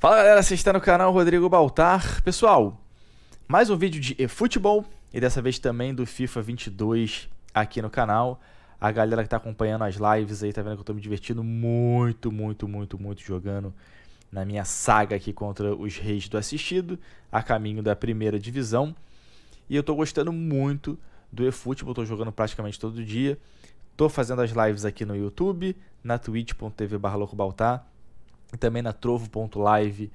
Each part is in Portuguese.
Fala galera, você está no canal Rodrigo Baltar. Pessoal, mais um vídeo de eFootball e dessa vez também do FIFA 22 aqui no canal. A galera que está acompanhando as lives aí está vendo que eu estou me divertindo muito, muito, muito, muito jogando na minha saga aqui contra os reis do assistido, a caminho da primeira divisão. E eu estou gostando muito do eFootball, estou jogando praticamente todo dia. Estou fazendo as lives aqui no YouTube, na twitch.tv/locobaltar também na trovo.live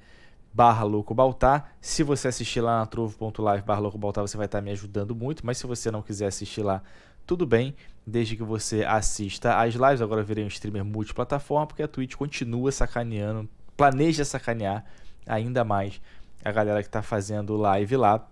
barra loucobaltar. Se você assistir lá na trovo.live barra loucobaltar, você vai estar tá me ajudando muito, mas se você não quiser assistir lá, tudo bem, desde que você assista as lives. Agora eu virei um streamer multiplataforma, porque a Twitch continua sacaneando, planeja sacanear ainda mais a galera que está fazendo live lá.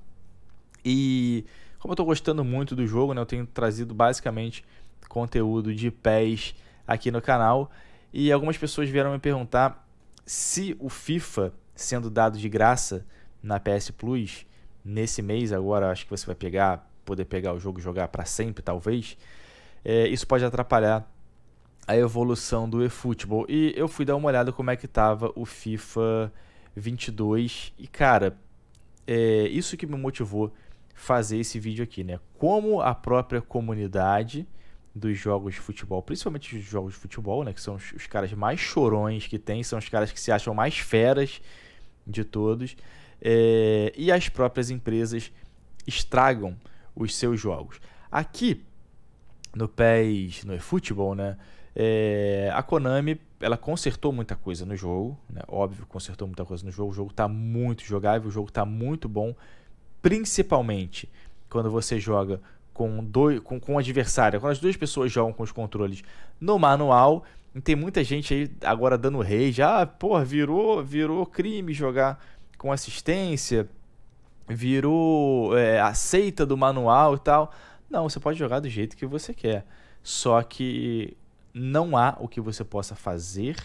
E como eu estou gostando muito do jogo, né, eu tenho trazido basicamente conteúdo de pés aqui no canal. E algumas pessoas vieram me perguntar se o FIFA sendo dado de graça na PS Plus nesse mês agora, acho que você vai pegar, poder pegar o jogo e jogar para sempre, talvez. É, isso pode atrapalhar a evolução do eFootball. E eu fui dar uma olhada como é que tava o FIFA 22 e cara, é isso que me motivou fazer esse vídeo aqui, né? Como a própria comunidade dos jogos de futebol, principalmente os jogos de futebol, né? Que são os, os, caras mais chorões que tem, são os caras que se acham mais feras de todos. É, e as próprias empresas estragam os seus jogos. Aqui no PES, no eFootball, né? É, a Konami, ela consertou muita coisa no jogo, né? Óbvio, consertou muita coisa no jogo. O jogo está muito jogável, o jogo está muito bom, principalmente quando você joga com, dois, com, com o adversário, quando as duas pessoas jogam com os controles no manual, tem muita gente aí agora dando rei, já, pô virou, virou crime jogar com assistência, virou é, aceita do manual e tal. Não, você pode jogar do jeito que você quer. Só que não há o que você possa fazer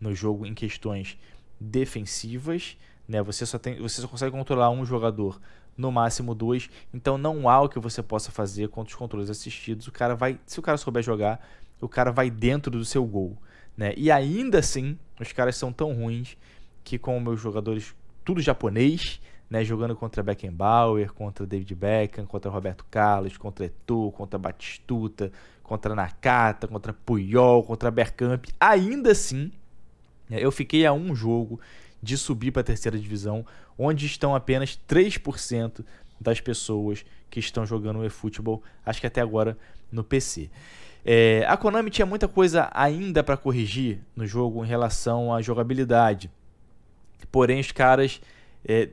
no jogo em questões defensivas, né? Você só tem, você só consegue controlar um jogador no máximo dois. Então não há o que você possa fazer contra os controles assistidos. O cara vai, se o cara souber jogar, o cara vai dentro do seu gol, né? E ainda assim, os caras são tão ruins que com meus jogadores tudo japonês, né, jogando contra Beckenbauer, contra David Beckham, contra Roberto Carlos, contra Eto'o, contra Batistuta, contra Nakata, contra Puyol, contra Bergkamp. Ainda assim, né, eu fiquei a um jogo de subir para a terceira divisão, onde estão apenas 3% das pessoas que estão jogando o eFootball, acho que até agora no PC. É, a Konami tinha muita coisa ainda para corrigir no jogo em relação à jogabilidade. Porém, os caras. É,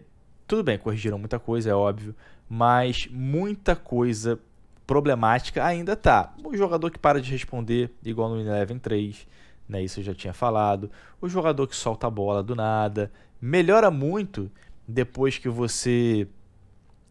tudo bem, corrigiram muita coisa, é óbvio. Mas muita coisa problemática ainda tá. O jogador que para de responder, igual no Eleven 3 né, isso eu já tinha falado. O jogador que solta a bola do nada melhora muito depois que você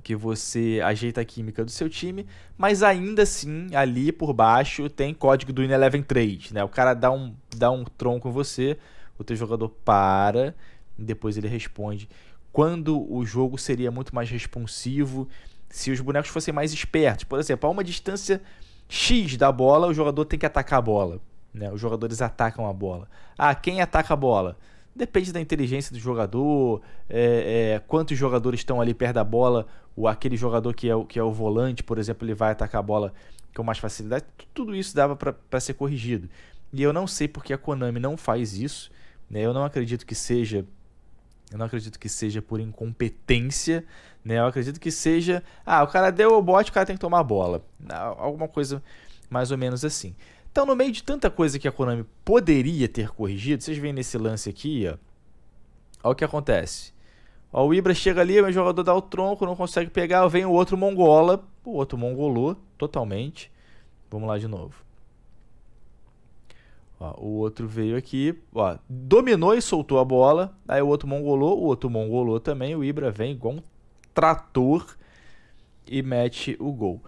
que você ajeita a química do seu time, mas ainda assim, ali por baixo tem código do Eleven 3, né? O cara dá um dá um tronco em você, o teu jogador para, depois ele responde. Quando o jogo seria muito mais responsivo se os bonecos fossem mais espertos. Por exemplo, a uma distância X da bola, o jogador tem que atacar a bola. Né? Os jogadores atacam a bola. Ah, quem ataca a bola? Depende da inteligência do jogador, é, é, quantos jogadores estão ali perto da bola, ou aquele jogador que é, o, que é o volante, por exemplo, ele vai atacar a bola com mais facilidade. Tudo isso dava para ser corrigido. E eu não sei porque a Konami não faz isso. Né? Eu não acredito que seja. Eu não acredito que seja por incompetência, né? Eu acredito que seja, ah, o cara deu o bote, o cara tem que tomar a bola. Alguma coisa mais ou menos assim. Então, no meio de tanta coisa que a Konami poderia ter corrigido, vocês veem nesse lance aqui, ó. Olha o que acontece. Ó, o Ibra chega ali, o jogador dá o tronco, não consegue pegar, vem o outro mongola, o outro mongolou totalmente. Vamos lá de novo. Ó, o outro veio aqui, ó, dominou e soltou a bola. Aí o outro mongolou, o outro mongolou também. O Ibra vem igual um trator e mete o gol.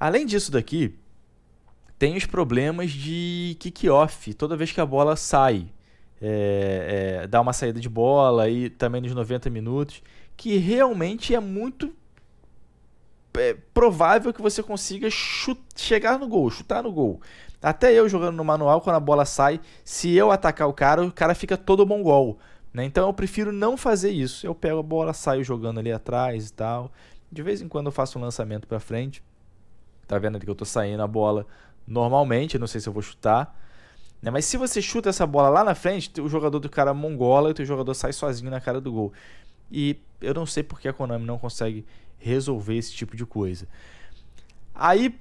Além disso daqui, tem os problemas de kick-off, toda vez que a bola sai. É, é, dá uma saída de bola e também nos 90 minutos, que realmente é muito é, provável que você consiga chute, chegar no gol, chutar no gol. Até eu jogando no manual, quando a bola sai, se eu atacar o cara, o cara fica todo mongol. Né? Então eu prefiro não fazer isso. Eu pego a bola, saio jogando ali atrás e tal. De vez em quando eu faço um lançamento para frente. Tá vendo ali que eu tô saindo a bola normalmente, não sei se eu vou chutar. Né? Mas se você chuta essa bola lá na frente, o jogador do cara mongola e o teu jogador sai sozinho na cara do gol. E eu não sei porque a Konami não consegue resolver esse tipo de coisa. Aí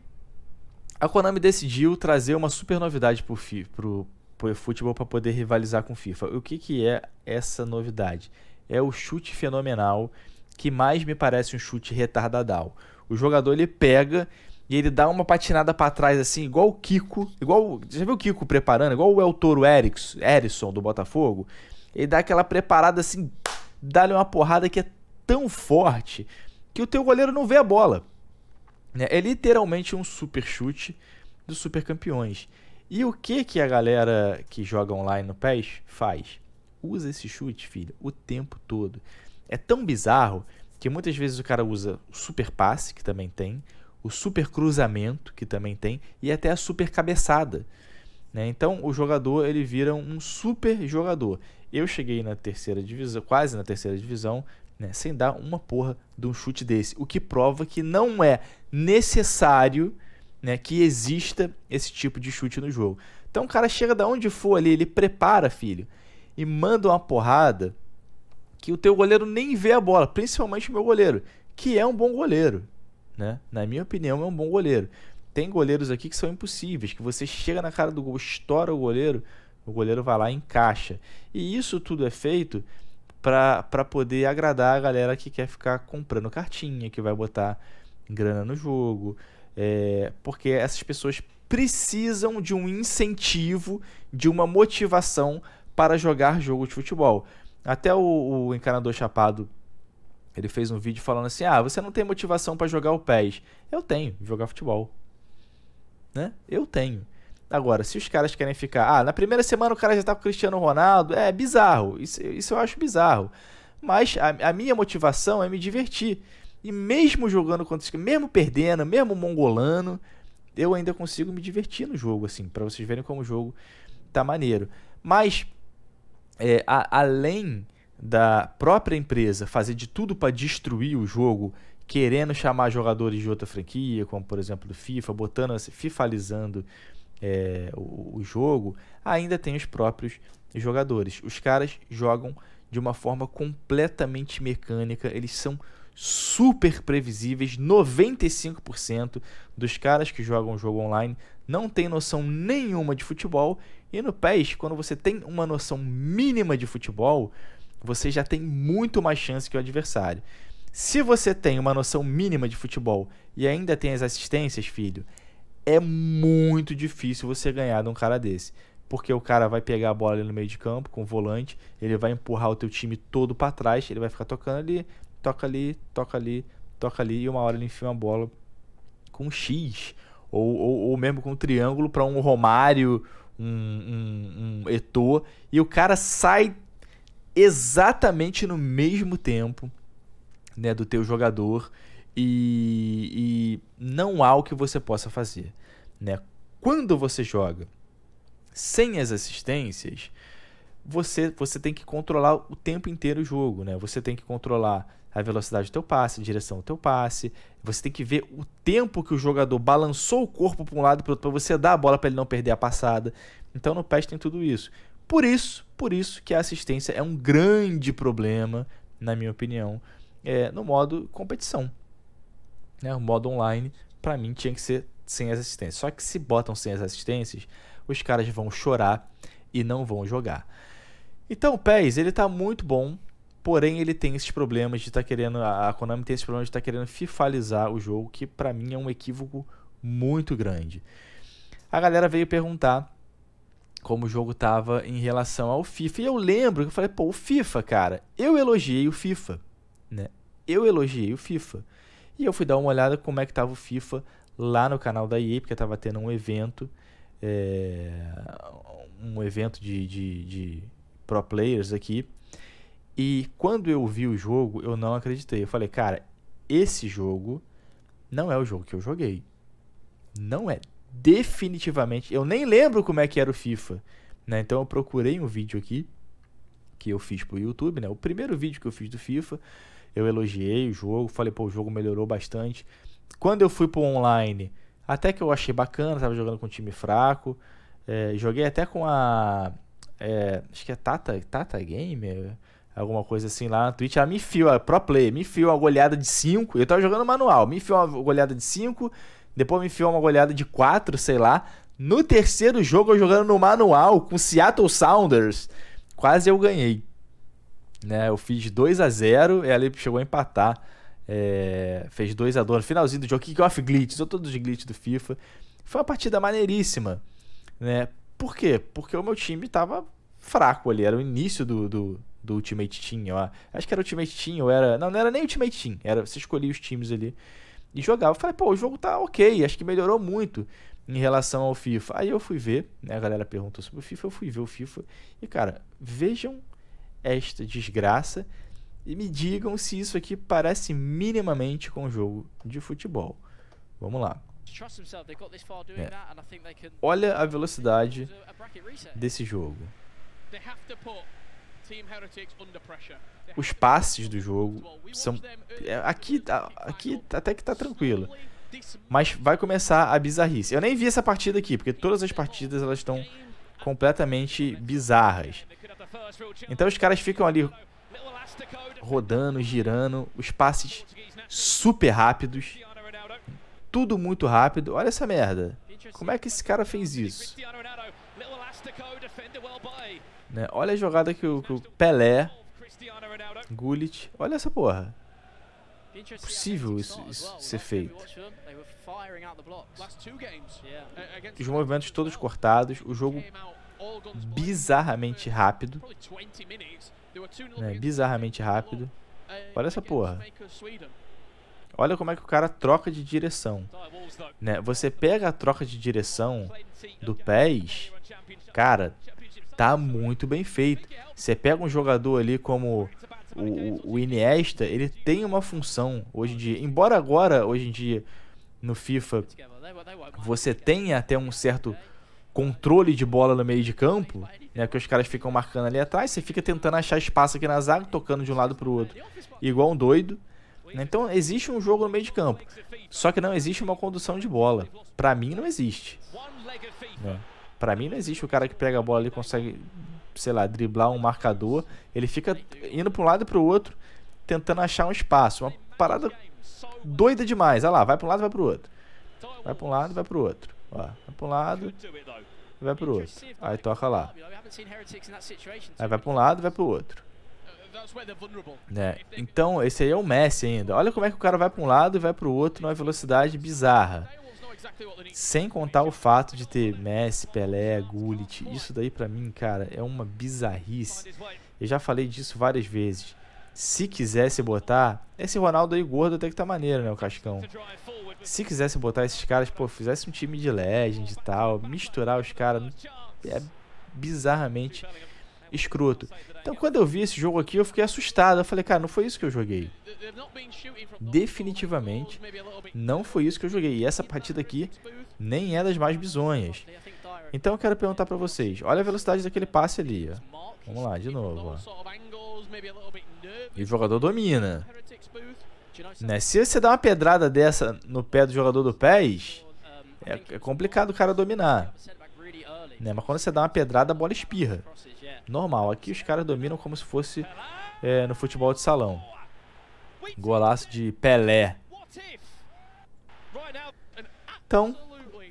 a Konami decidiu trazer uma super novidade pro, fi, pro, pro futebol para poder rivalizar com FIFA. O que, que é essa novidade? É o chute fenomenal que mais me parece um chute retardadal. O jogador ele pega e ele dá uma patinada para trás, assim, igual o Kiko. Igual. Já viu o Kiko preparando? Igual o El Toro Erickson do Botafogo. Ele dá aquela preparada assim, dá-lhe uma porrada que é tão forte que o teu goleiro não vê a bola. É, é literalmente um super chute dos super campeões. E o que que a galera que joga online no PES faz? Usa esse chute, filho, o tempo todo. É tão bizarro que muitas vezes o cara usa o super passe, que também tem o super cruzamento, que também tem, e até a super cabeçada. Né? Então o jogador ele vira um super jogador. Eu cheguei na terceira divisão, quase na terceira divisão, né? sem dar uma porra de um chute desse. O que prova que não é necessário né, que exista esse tipo de chute no jogo. Então o cara chega da onde for ali, ele prepara, filho, e manda uma porrada que o teu goleiro nem vê a bola, principalmente o meu goleiro, que é um bom goleiro. Né? Na minha opinião, é um bom goleiro. Tem goleiros aqui que são impossíveis, que você chega na cara do gol, estoura o goleiro, o goleiro vai lá e encaixa. E isso tudo é feito para poder agradar a galera que quer ficar comprando cartinha, que vai botar grana no jogo. É, porque essas pessoas precisam de um incentivo, de uma motivação para jogar jogo de futebol. Até o, o encanador chapado ele fez um vídeo falando assim: "Ah, você não tem motivação para jogar o PES". Eu tenho, jogar futebol. Né? Eu tenho. Agora, se os caras querem ficar, ah, na primeira semana o cara já tá com o Cristiano Ronaldo, é bizarro. Isso, isso eu acho bizarro. Mas a, a minha motivação é me divertir. E mesmo jogando contra mesmo perdendo, mesmo mongolano, eu ainda consigo me divertir no jogo, assim, para vocês verem como o jogo tá maneiro. Mas, é, a, além da própria empresa fazer de tudo para destruir o jogo, querendo chamar jogadores de outra franquia, como por exemplo do FIFA, botando, assim, fifalizando é, o, o jogo, ainda tem os próprios jogadores. Os caras jogam de uma forma completamente mecânica, eles são super previsíveis. 95% dos caras que jogam jogo online não tem noção nenhuma de futebol. E no PES, quando você tem uma noção mínima de futebol, você já tem muito mais chance que o adversário. Se você tem uma noção mínima de futebol e ainda tem as assistências, filho, é muito difícil você ganhar de um cara desse. Porque o cara vai pegar a bola ali no meio de campo com o volante, ele vai empurrar o teu time todo para trás, ele vai ficar tocando ali, toca ali, toca ali, toca ali, e uma hora ele enfia uma bola com X, ou, ou, ou mesmo com um triângulo para um Romário, um, um, um e o cara sai exatamente no mesmo tempo né, do teu jogador e, e não há o que você possa fazer. Né? Quando você joga sem as assistências, você, você tem que controlar o tempo inteiro o jogo, né? Você tem que controlar a velocidade do teu passe, a direção do teu passe. Você tem que ver o tempo que o jogador balançou o corpo para um lado para outro para você dar a bola para ele não perder a passada. Então no PES tem tudo isso. Por isso, por isso que a assistência é um grande problema, na minha opinião, é, no modo competição. Né? O modo online, para mim, tinha que ser sem as assistências. Só que se botam sem as assistências, os caras vão chorar e não vão jogar. Então o PES, ele tá muito bom, porém ele tem esses problemas de estar tá querendo, a Konami tem esse problema de estar tá querendo fifalizar o jogo, que para mim é um equívoco muito grande. A galera veio perguntar como o jogo tava em relação ao FIFA. E eu lembro que eu falei, pô, o FIFA, cara, eu elogiei o FIFA, né? Eu elogiei o FIFA. E eu fui dar uma olhada como é que tava o FIFA lá no canal da EA, porque tava tendo um evento, é, um evento de, de, de pro players aqui. E quando eu vi o jogo, eu não acreditei. Eu falei, cara, esse jogo não é o jogo que eu joguei. Não é definitivamente. Eu nem lembro como é que era o FIFA, né? Então eu procurei um vídeo aqui que eu fiz pro YouTube, né? O primeiro vídeo que eu fiz do FIFA, eu elogiei o jogo, falei, pô, o jogo melhorou bastante. Quando eu fui pro online, até que eu achei bacana, tava jogando com um time fraco. É, joguei até com a. É, acho que é Tata, Tata Gamer, alguma coisa assim lá na Twitch. Ela me enfiou, Pro Play, me enfiou uma goleada de 5. Eu tava jogando manual, me enfiou uma goleada de 5 depois me enfiou uma goleada de 4, sei lá. No terceiro jogo, eu jogando no manual com Seattle Sounders. Quase eu ganhei. Né, eu fiz 2 a 0 e ali chegou a empatar. É, fez 2 a 2 no finalzinho do jogo. Kickoff glitches, sou todos os glitches do FIFA. Foi uma partida maneiríssima. Né? Por quê? Porque o meu time tava fraco ali. Era o início do, do, do Ultimate Team. Ó. Acho que era o Ultimate Team, ou era. Não, não era nem o Ultimate Team. Era, você escolhia os times ali e jogava. Eu falei, pô, o jogo tá ok, acho que melhorou muito em relação ao FIFA. Aí eu fui ver, né, a galera perguntou sobre o FIFA, eu fui ver o FIFA. E cara, vejam esta desgraça e me digam se isso aqui parece minimamente com um jogo de futebol. Vamos lá. É. Olha a velocidade desse jogo. Os passes do jogo são. É, aqui, tá, aqui até que tá tranquilo. Mas vai começar a bizarrice. Eu nem vi essa partida aqui, porque todas as partidas elas estão completamente bizarras. Então os caras ficam ali rodando, girando, os passes super rápidos. Tudo muito rápido. Olha essa merda. Como é que esse cara fez isso? Né? Olha a jogada que o, que o Pelé, Gullit, olha essa porra. possível isso, isso ser feito. Os movimentos todos cortados, o jogo bizarramente rápido. Né? Bizarramente rápido. Olha essa porra. Olha como é que o cara troca de direção. Né? Você pega a troca de direção do PES, cara, tá muito bem feito. Você pega um jogador ali como o, o, Iniesta, ele tem uma função hoje em dia. Embora agora, hoje em dia, no FIFA, você tenha até um certo controle de bola no meio de campo, né, que os caras ficam marcando ali atrás, você fica tentando achar espaço aqui na zaga, tocando de um lado para o outro, igual um doido. Né? Então existe um jogo no meio de campo, só que não existe uma condução de bola. Para mim não existe. Né? Para mim não existe o cara que pega a bola ali consegue, sei lá, driblar um marcador. Ele fica indo para um lado e para o outro, tentando achar um espaço. Uma parada doida demais. Olha lá, vai para um lado, vai para o outro. Vai para um lado, vai para o outro. Ó, vai para um lado, vai para o outro. Aí toca lá. Aí vai para um lado, vai para o outro. É. Então, esse aí é o Messi ainda. Olha como é que o cara vai para um lado e vai para o outro numa velocidade bizarra. Sem contar o fato de ter Messi, Pelé, Gullit. Isso daí para mim, cara, é uma bizarrice. Eu já falei disso várias vezes. Se quisesse botar. Esse Ronaldo aí gordo até que tá maneiro, né, o Cascão? Se quisesse botar esses caras, pô, fizesse um time de legend e tal, misturar os caras. É bizarramente escroto. Então quando eu vi esse jogo aqui, eu fiquei assustado. Eu falei, cara, não foi isso que eu joguei. Definitivamente não foi isso que eu joguei. E essa partida aqui nem é das mais bizonhas. Então eu quero perguntar pra vocês. Olha a velocidade daquele passe ali, ó. Vamos lá, de novo, ó. E o jogador domina. Né? Se você dá uma pedrada dessa no pé do jogador do pés, é, é, complicado o cara dominar. Né? Mas quando você dá uma pedrada, a bola espirra. Normal. Aqui os caras dominam como se fosse é, no futebol de salão. Golaço de Pelé. Então,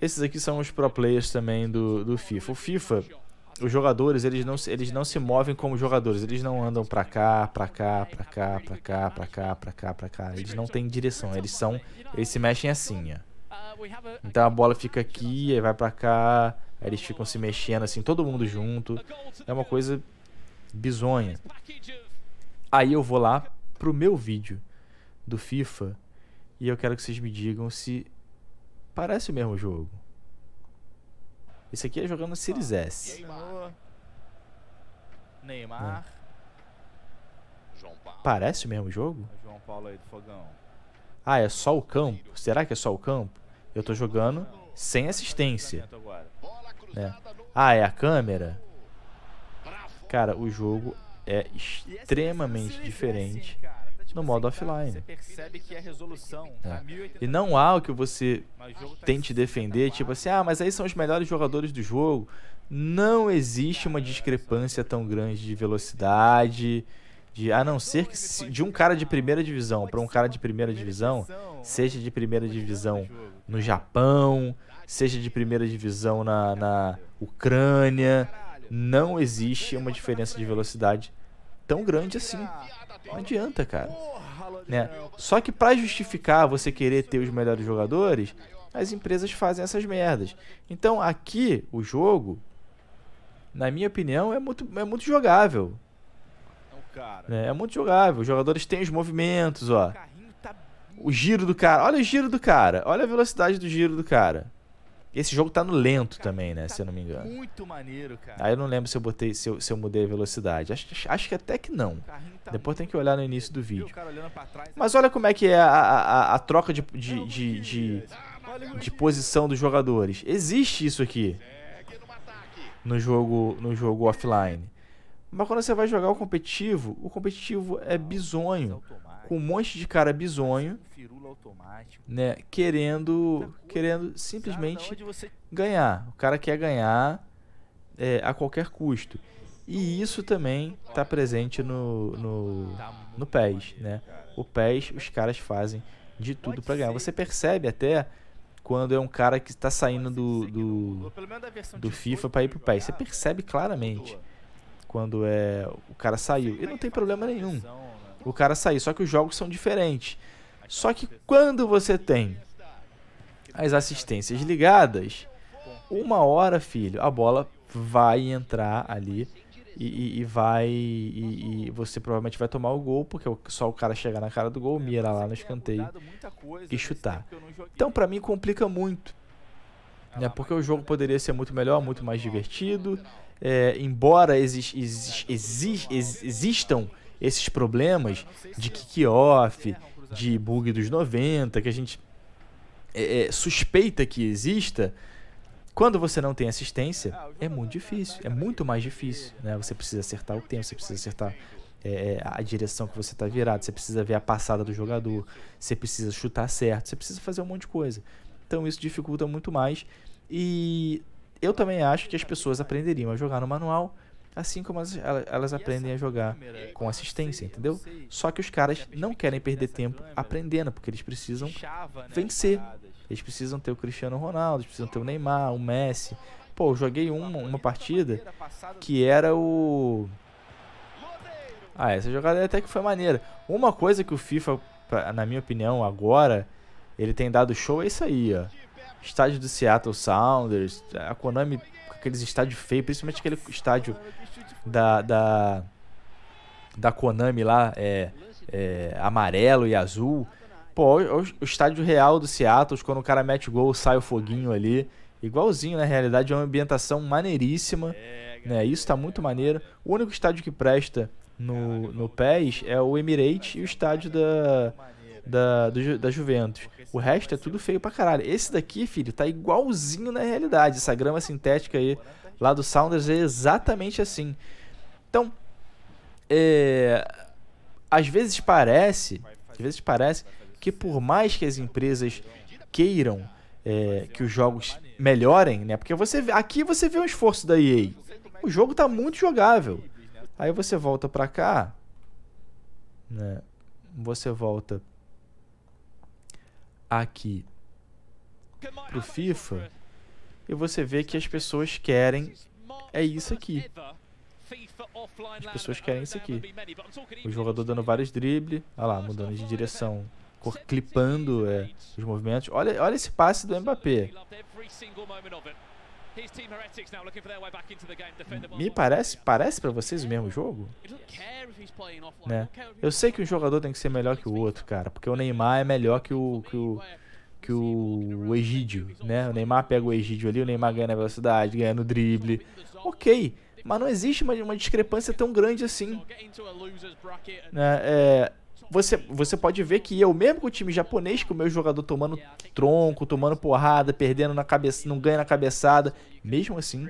esses aqui são os pro players também do, do FIFA. O FIFA, os jogadores, eles não, eles não se movem como jogadores. Eles não andam pra cá, pra cá, pra cá, pra cá, pra cá, pra cá, pra cá. Eles não têm direção. Eles são. Eles se mexem assim, ó. Então a bola fica aqui, aí vai pra cá, Aí eles ficam se mexendo assim, todo mundo junto. É uma coisa bizonha. Aí eu vou lá pro meu vídeo do FIFA e eu quero que vocês me digam se parece o mesmo jogo. Esse aqui é jogando Series ah, S. Neymar. É. Parece o mesmo jogo? É ah, é só o campo? Será que é só o campo? Eu tô jogando sem assistência. É. Ah, é a câmera? Cara, o jogo é extremamente diferente no modo offline. É. é. E não há o que você tá tente defender, tipo assim, ah, mas aí são os melhores jogadores do jogo. Não existe uma discrepância tão grande de velocidade, de, a não ser que se, de um cara de primeira divisão para um cara de primeira divisão, seja de primeira divisão no Japão, seja de primeira divisão na, na Ucrânia, não existe uma diferença de velocidade tão grande assim. Não adianta, cara. Né? Só que para justificar você querer ter os melhores jogadores, as empresas fazem essas merdas. Então aqui o jogo, na minha opinião, é muito, é muito jogável. É, é muito jogável. Os jogadores têm os movimentos, ó. O giro do cara. Olha o giro do cara. Olha a velocidade do giro do cara. Esse jogo tá no lento cara, também, né? Tá se eu não me engano. Muito maneiro, cara. Aí eu não lembro se eu botei, se eu, se eu mudei a velocidade. Acho, acho que até que não. Tá Depois tem que olhar no início do vídeo. Trás, Mas né? olha como é que é a, a, a troca de, de, é de, de, ah, é de posição dos é. jogadores. Existe isso aqui no jogo, no jogo offline. Mas quando você vai jogar o competitivo, o competitivo é bizonho com um monte de cara bizonho, né, querendo, tá querendo simplesmente ganhar. O cara quer ganhar é, a qualquer custo. E isso também está presente no, no, tá no PES, né? O PES, os caras fazem de tudo para ganhar. Você percebe até quando é um cara que está saindo do, do, do FIFA para ir pro PES. Você percebe claramente quando é o cara saiu. E não tem problema nenhum o cara sair. Só que os jogos são diferentes. Tá só que quando você tem as assistências ligadas, uma hora, filho, a bola vai entrar ali e, e, e vai. E, e, você provavelmente vai tomar o gol, porque só o cara chegar na cara do gol, mira lá no escanteio e né? chutar. Então, para mim, complica muito. Ah, né? Porque o jogo poderia ser muito melhor, muito mais divertido. É, embora exi exi exi existam esses problemas de kick-off, de bug dos 90, que a gente é, é, suspeita que exista, quando você não tem assistência, é muito difícil, é muito mais difícil. Né? Você precisa acertar o tempo, você precisa acertar é, é a direção que você está virado, você precisa ver a passada do jogador, você precisa chutar certo, você precisa fazer um monte de coisa. Então isso dificulta muito mais. E eu também acho que as pessoas aprenderiam a jogar no manual assim como elas, elas aprendem a jogar com é assistência, entendeu? Só que os caras não querem perder tempo aprendendo, porque eles precisam né, vencer. Eles precisam ter o Cristiano Ronaldo, eles precisam ter o Neymar, o Messi. Pô, eu joguei uma, uma partida que era o. Ah, essa jogada até que foi maneira. Uma coisa que o FIFA, na minha opinião, agora, ele tem dado show é isso aí, ó. Estádio do Seattle Sounders, a Konami aqueles estádios feios, principalmente aquele estádio da, da, da Konami lá, é, é, amarelo e azul. Pô, o, o estádio real do Seattle, quando o cara mete gol, sai o foguinho ali. Igualzinho, na realidade, é uma ambientação maneiríssima. É, né? Isso tá muito maneiro. O único estádio que presta no, no PES é o Emirates e o estádio da, da, do, da Juventus. O resto é tudo feio pra caralho. Esse daqui, filho, tá igualzinho na realidade. Essa grama sintética aí lá do Sounders é exatamente assim. Então, é, às vezes parece, às vezes parece que por mais que as empresas queiram é, que os jogos melhorem, né? Porque você aqui você vê um esforço da EA. O jogo tá muito jogável. Aí você volta pra cá, né? Você volta aqui pro FIFA e você vê que as pessoas querem é isso aqui. As pessoas querem isso aqui. O jogador dando vários dribles. Olha ah lá, mudando de direção. Cor, clipando é, os movimentos. Olha, olha esse passe do Mbappé. Me parece, parece para vocês o mesmo jogo? Né? Eu sei que um jogador tem que ser melhor que o outro, cara, porque o Neymar é melhor que o que o que o, né? o Egídio, né? O Neymar pega o Egídio ali, o Neymar ganha na velocidade, ganha no drible. OK, mas não existe uma, uma discrepância tão grande assim. Né? É, você, você pode ver que eu, mesmo com o time japonês, com o meu jogador tomando tronco, tomando porrada, perdendo na cabeça, não ganha na cabeçada, mesmo assim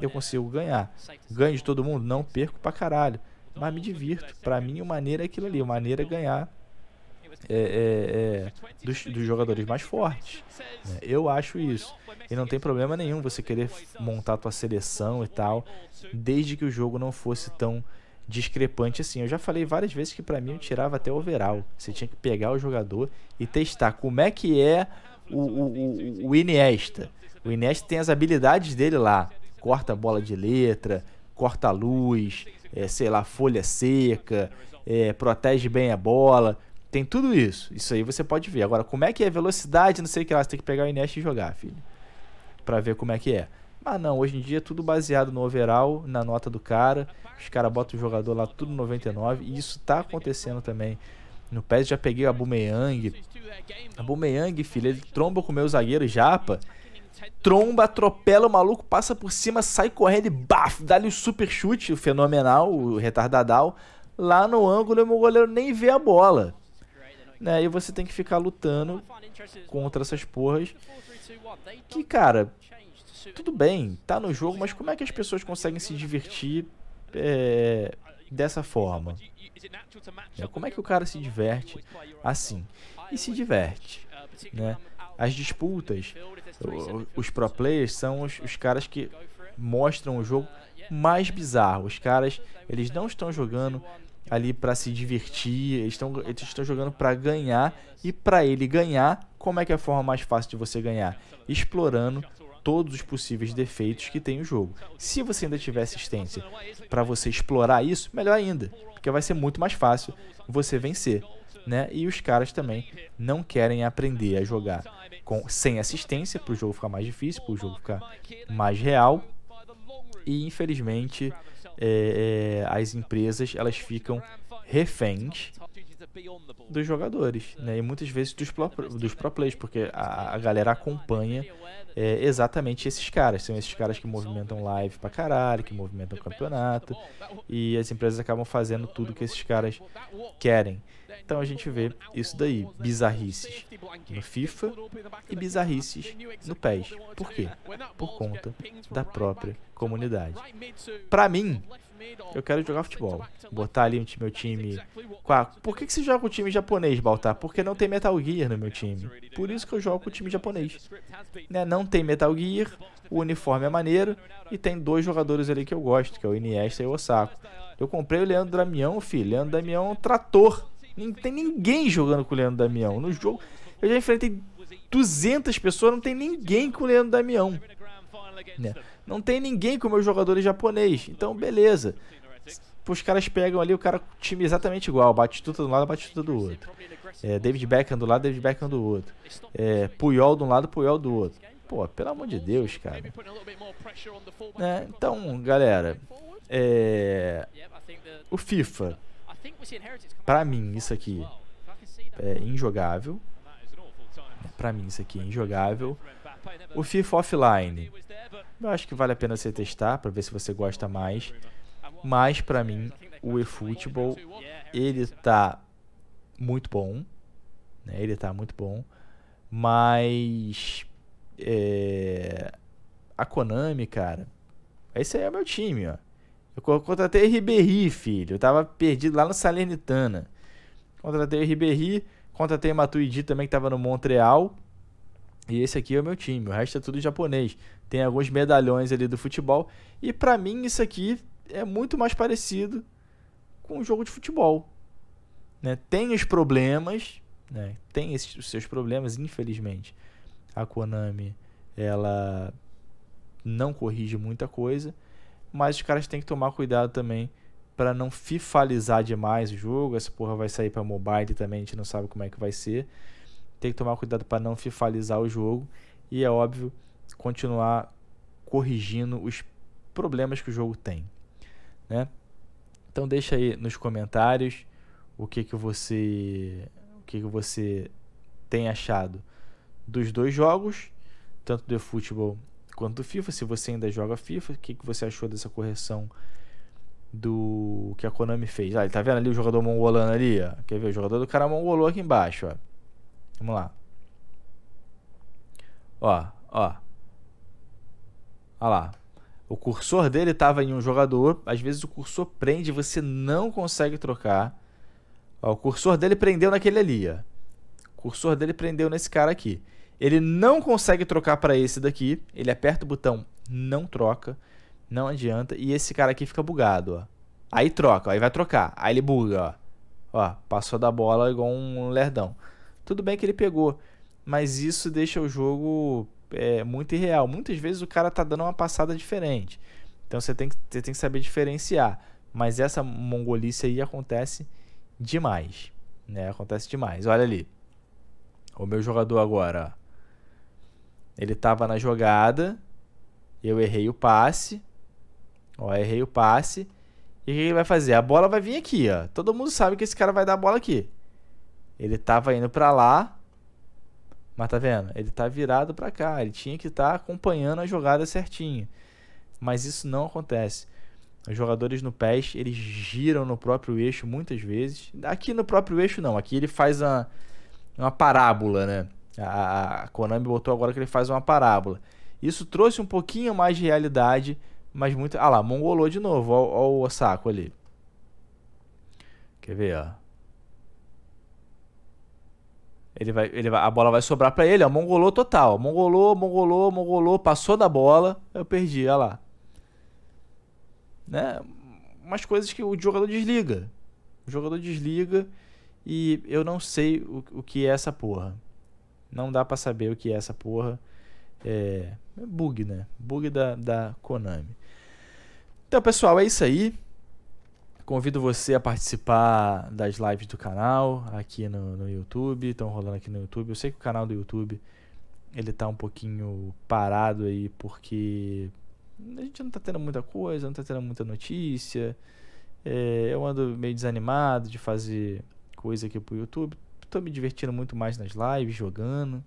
eu consigo ganhar. Ganho de todo mundo? Não, perco pra caralho. Mas me divirto. Pra mim, a maneira é aquilo ali. A maneira é ganhar é, é, é, dos, dos, jogadores mais fortes. Né? Eu acho isso. E não tem problema nenhum você querer montar a tua seleção e tal, desde que o jogo não fosse tão discrepante assim. Eu já falei várias vezes que para mim eu tirava até overall. Você tinha que pegar o jogador e testar como é que é o, o, o, o Iniesta. O Iniesta tem as habilidades dele lá. Corta bola de letra, corta a luz, é, sei lá, folha seca, é, protege bem a bola. Tem tudo isso. Isso aí você pode ver. Agora, como é que é velocidade, não sei o que lá. Você tem que pegar o Iniesta e jogar, filho. Pra ver como é que é. Mas ah, não, hoje em dia é tudo baseado no overall, na nota do cara. Os caras botam o jogador lá tudo 99 e isso tá acontecendo também. No PES já peguei a Bumeyang. A Bumeyang, filho, ele tromba com o meu zagueiro Japa. Tromba, atropela o maluco, passa por cima, sai correndo e baf, dá-lhe o super chute, o fenomenal, o retardadal. Lá no ângulo, o meu goleiro nem vê a bola. Né? E você tem que ficar lutando contra essas porras. Que, cara, é tudo bem, tá no jogo, mas como é que as pessoas conseguem se divertir é, dessa forma? É, como é que o cara assim se diverte assim? E se diverte, né? As disputas, os pro players são uh, os, os caras que mostram o jogo uh, mais bizarro. Os caras, eles não estão jogando ali para se divertir, eles estão eles estão jogando para ganhar e para ele ganhar, como é que é a forma mais fácil de você ganhar? Explorando todos os possíveis defeitos que tem o jogo. Se você ainda tiver assistência para você explorar isso, melhor ainda, porque vai ser muito mais fácil você vencer. Né? E os caras também não querem aprender a jogar com, sem assistência para o jogo ficar mais difícil, para o jogo ficar mais real. E infelizmente é, é, as empresas elas ficam reféns dos jogadores, é. né? E muitas vezes dos pro, dos pro players, porque a, a galera acompanha é, né? exatamente esses caras. São esses caras que movimentam live pra caralho, que movimentam campeonato. E as empresas acabam fazendo tudo que esses caras querem. Então a gente vê isso daí, bizarrices no FIFA e bizarrices no PES. Por quê? Por conta da própria comunidade. Para mim, eu quero jogar futebol. Botar ali o meu time. Por que, que você joga o time japonês, Baltar? Porque não tem Metal Gear no meu time. Por isso que eu jogo o time japonês. Né? Não tem Metal Gear, o uniforme é maneiro. E tem dois jogadores ali que eu gosto, que é o Iniesta e o Osako. Eu comprei o Leandro Damião, filho. Leandro Damião é um trator. Não tem ninguém jogando com o Leandro Damião. No jogo, eu já enfrentei 200 pessoas, não tem ninguém com o Leandro Damião. Né? Não tem ninguém com meus jogadores japonês, então beleza. Os caras pegam ali o cara time exatamente igual, Batistuta de um lado, Batistuta do outro. É, David Beckham do lado, David Beckham do outro. É, Puyol de um lado, Puyol do outro. Pô, pelo amor de Deus, cara. É, então, galera, é, o FIFA, pra mim, isso aqui é injogável. Pra mim, isso aqui é injogável o FIFA Offline. Eu acho que vale a pena você testar para ver se você gosta mais. Mas para mim, o eFootball ele tá muito bom, né? Ele tá muito bom, mas é, a Konami, cara, esse aí é o meu time, ó. Eu contratei Ribéry, filho. Eu tava perdido lá no Salernitana. Contratei Ribéry, contratei Matuidi também que tava no Montreal. E esse aqui é o meu time, o resto é tudo japonês. Tem alguns medalhões ali do futebol. E para mim isso aqui é muito mais parecido com um jogo de futebol. Né? Tem os problemas, né? tem esses, os seus problemas, infelizmente. A Konami, ela não corrige muita coisa, mas os caras têm que tomar cuidado também para não fifalizar demais o jogo. Essa porra vai sair para mobile também, a gente não sabe como é que vai ser tem que tomar cuidado para não fifalizar o jogo e é óbvio continuar corrigindo os problemas que o jogo tem, né? Então deixa aí nos comentários o que que você o que que você tem achado dos dois jogos, tanto do futebol quanto do FIFA, se você ainda joga FIFA, o que que você achou dessa correção do que a Konami fez? Ah, tá vendo ali o jogador mongolano ali, ó? Quer ver o jogador do cara mongolou aqui embaixo, ó. Vamos lá. Ó, ó. Olha lá. O cursor dele estava em um jogador. Às vezes o cursor prende e você não consegue trocar. Ó, o cursor dele prendeu naquele ali. Ó. O cursor dele prendeu nesse cara aqui. Ele não consegue trocar para esse daqui. Ele aperta o botão, não troca. Não adianta. E esse cara aqui fica bugado. Ó. Aí troca, ó. aí vai trocar. Aí ele buga. Ó. ó, passou da bola igual um lerdão. Tudo bem que ele pegou, mas isso deixa o jogo é, muito irreal. Muitas vezes o cara tá dando uma passada diferente. Então você tem que, você tem que saber diferenciar. Mas essa mongolice aí acontece demais. Né? Acontece demais. Olha ali. O meu jogador agora. Ele tava na jogada. Eu errei o passe. Ó, errei o passe. E o que ele vai fazer? A bola vai vir aqui, ó. Todo mundo sabe que esse cara vai dar a bola aqui. Ele tava indo para lá, mas tá vendo? Ele tá virado para cá. Ele tinha que estar tá acompanhando a jogada certinho. Mas isso não acontece. Os jogadores no PES, eles giram no próprio eixo muitas vezes. Aqui no próprio eixo não, aqui ele faz uma, uma parábola, né? A, a Konami botou agora que ele faz uma parábola. Isso trouxe um pouquinho mais de realidade, mas muito... Ah lá, mongolou de novo, Olha o saco ali. Quer ver, ó. Ele vai, ele vai, a bola vai sobrar para ele, ó, Mongolou total. Mongolou, mongolou, mongolou. passou da bola, eu perdi, olha lá. Né? Umas coisas que o jogador desliga. O jogador desliga e eu não sei o, o que é essa porra. Não dá para saber o que é essa porra. É, é, bug, né? Bug da, da Konami. Então, pessoal, é isso aí. Convido você a participar das lives do canal aqui no, no YouTube. Estão rolando aqui no YouTube. Eu sei que o canal do YouTube ele tá um pouquinho parado aí porque a gente não tá tendo muita coisa, não tá tendo muita notícia. É, eu ando meio desanimado de fazer coisa aqui pro YouTube. Tô me divertindo muito mais nas lives, jogando.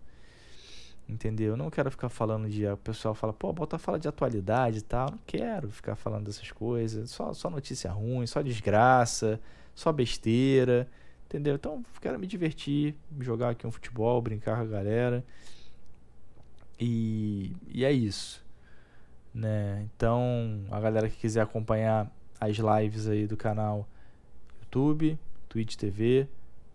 Entendeu? Eu não quero ficar falando de. O pessoal fala, pô, bota fala de atualidade e tal. não quero ficar falando dessas coisas. Só, só notícia ruim, só desgraça, só besteira. Entendeu? Então, quero me divertir, jogar aqui um futebol, brincar com a galera. E, e é isso. Né? Então, a galera que quiser acompanhar as lives aí do canal YouTube, Twitch TV,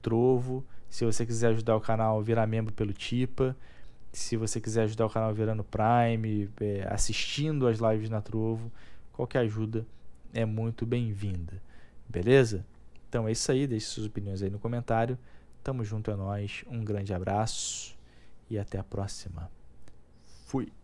Trovo. Se você quiser ajudar o canal, virar membro pelo Tipa. Se você quiser ajudar o canal virando Prime, é, assistindo as lives na Trovo, qualquer ajuda é muito bem-vinda. Beleza? Então é isso aí, deixe suas opiniões aí no comentário. Tamo junto é nós, um grande abraço e até a próxima. Fui.